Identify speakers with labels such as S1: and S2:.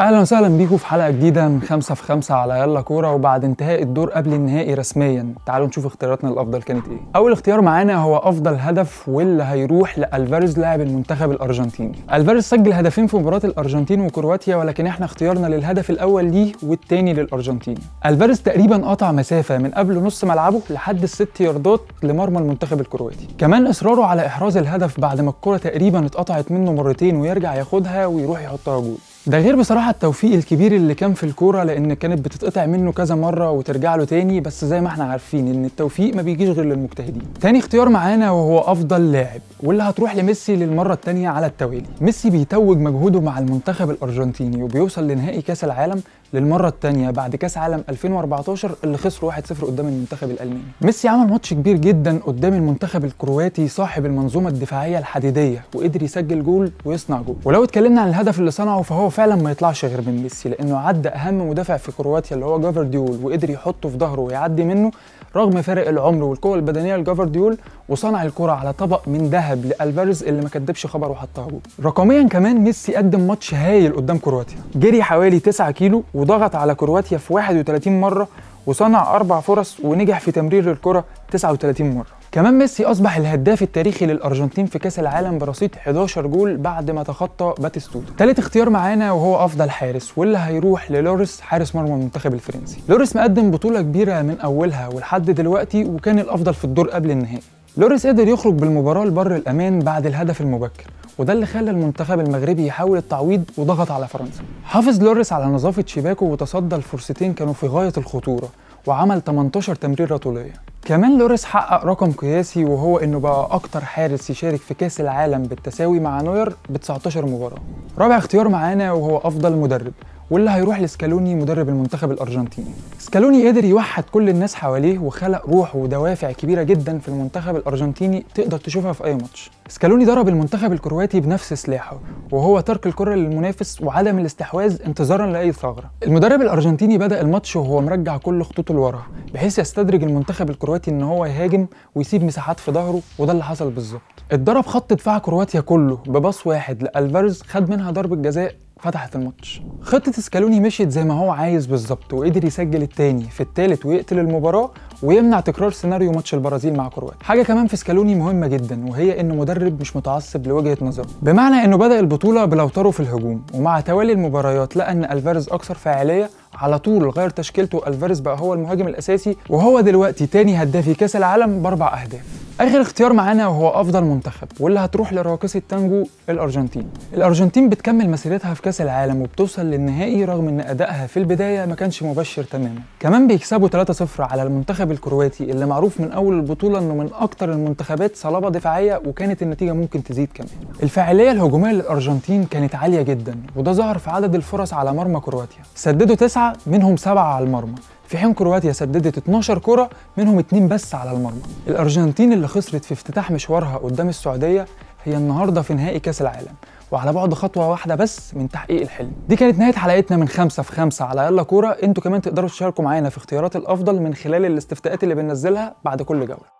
S1: اهلا وسهلا بيكم في حلقه جديده من خمسة في خمسة على يلا كوره وبعد انتهاء الدور قبل النهائي رسميا تعالوا نشوف اختياراتنا الافضل كانت ايه اول اختيار معانا هو افضل هدف واللي هيروح لالفاريز لاعب المنتخب الارجنتيني الفاريز سجل هدفين في مباراه الارجنتين وكرواتيا ولكن احنا اختيارنا للهدف الاول ليه والتاني للارجنتين الفاريز تقريبا قطع مسافه من قبل نص ملعبه لحد الست ياردات لمرمى المنتخب الكرواتي كمان اصراره على احراز الهدف بعد ما الكره تقريبا اتقطعت منه مرتين ويرجع ياخدها ويروح يحطها جول ده غير بصراحه بصراحه التوفيق الكبير اللي كان في الكوره لان كانت بتتقطع منه كذا مره وترجع له تاني بس زي ما احنا عارفين ان التوفيق ما بيجيش غير للمجتهدين تاني اختيار معانا وهو افضل لاعب واللي هتروح لميسي للمره الثانيه على التوالي ميسي بيتوج مجهوده مع المنتخب الارجنتيني وبيوصل لنهائي كاس العالم للمره الثانيه بعد كاس عالم 2014 اللي خسروا 1-0 قدام المنتخب الالماني ميسي عمل ماتش كبير جدا قدام المنتخب الكرواتي صاحب المنظومه الدفاعيه الحديديه وقدر يسجل جول ويصنع جول ولو اتكلمنا عن الهدف اللي صنعه فهو فعلا ما يطلعش ينفعش غير من ميسي لانه عدى اهم مدافع في كرواتيا اللي هو جافر ديول وقدر يحطه في ظهره ويعدي منه رغم فارق العمر والقوه البدنيه لجافر ديول وصنع الكره على طبق من ذهب لالفاريز اللي ما كدبش خبر وحطها جول رقميا كمان ميسي قدم ماتش هايل قدام كرواتيا جري حوالي 9 كيلو وضغط على كرواتيا في 31 مره وصنع اربع فرص ونجح في تمرير الكره 39 مره كمان ميسي أصبح الهداف التاريخي للأرجنتين في كأس العالم برصيد 11 جول بعد ما تخطى باتيستوتا. تالت اختيار معانا وهو أفضل حارس واللي هيروح للوريس حارس مرمى المنتخب الفرنسي. لوريس مقدم بطولة كبيرة من أولها ولحد دلوقتي وكان الأفضل في الدور قبل النهائي. لوريس قدر يخرج بالمباراة لبر الأمان بعد الهدف المبكر وده اللي خلى المنتخب المغربي يحاول التعويض وضغط على فرنسا. حافظ لوريس على نظافة شباكه وتصدى لفرصتين كانوا في غاية الخطورة وعمل 18 تمريرة طولية. كمان لوريس حقق رقم قياسي وهو انه بقى اكتر حارس يشارك في كاس العالم بالتساوي مع نوير ب 19 مباراه رابع اختيار معانا وهو افضل مدرب واللي هيروح لسكالوني مدرب المنتخب الارجنتيني سكالوني قدر يوحد كل الناس حواليه وخلق روح ودوافع كبيره جدا في المنتخب الارجنتيني تقدر تشوفها في اي ماتش سكالوني ضرب المنتخب الكرواتي بنفس سلاحه وهو ترك الكره للمنافس وعدم الاستحواذ انتظارا لاي ثغره المدرب الارجنتيني بدا الماتش وهو مرجع كل خطوطه لورا بحيث يستدرج المنتخب الكرواتي ان هو يهاجم ويسيب مساحات في ظهره وده اللي حصل بالظبط اتضرب خط دفاع كرواتيا كله بباص واحد لالفارز خد منها ضربه جزاء فتحت الماتش خطة سكالوني مشيت زي ما هو عايز بالظبط وقدر يسجل التاني في التالت ويقتل المباراة ويمنع تكرار سيناريو ماتش البرازيل مع كرواتيا حاجة كمان في سكالوني مهمة جدا وهي انه مدرب مش متعصب لوجهة نظره بمعنى انه بدأ البطولة بلوتارو في الهجوم ومع توالي المباريات لقى ان الفاريز اكثر فاعلية على طول غير تشكيلته الفاريز بقى هو المهاجم الاساسي وهو دلوقتي تاني هدافي كاس العالم باربع اهداف اخر اختيار معانا وهو افضل منتخب واللي هتروح لراقصه التانجو الارجنتين الارجنتين بتكمل مسيرتها في كاس العالم وبتوصل للنهائي رغم ان ادائها في البدايه ما كانش مبشر تماما كمان بيكسبوا 3-0 على المنتخب الكرواتي اللي معروف من اول البطوله انه من اكتر المنتخبات صلابه دفاعيه وكانت النتيجه ممكن تزيد كمان الفاعليه الهجوميه للارجنتين كانت عاليه جدا وده ظهر في عدد الفرص على مرمى كرواتيا سددوا تسعة منهم سبعة على المرمى في حين كرواتيا سددت 12 كرة منهم اثنين بس على المرمى الأرجنتين اللي خسرت في افتتاح مشوارها قدام السعودية هي النهاردة في نهائي كأس العالم وعلى بعد خطوة واحدة بس من تحقيق الحلم دي كانت نهاية حلقتنا من خمسة في خمسة على يلا كورة انتوا كمان تقدروا تشاركوا معانا في اختيارات الأفضل من خلال الاستفتاءات اللي بننزلها بعد كل جولة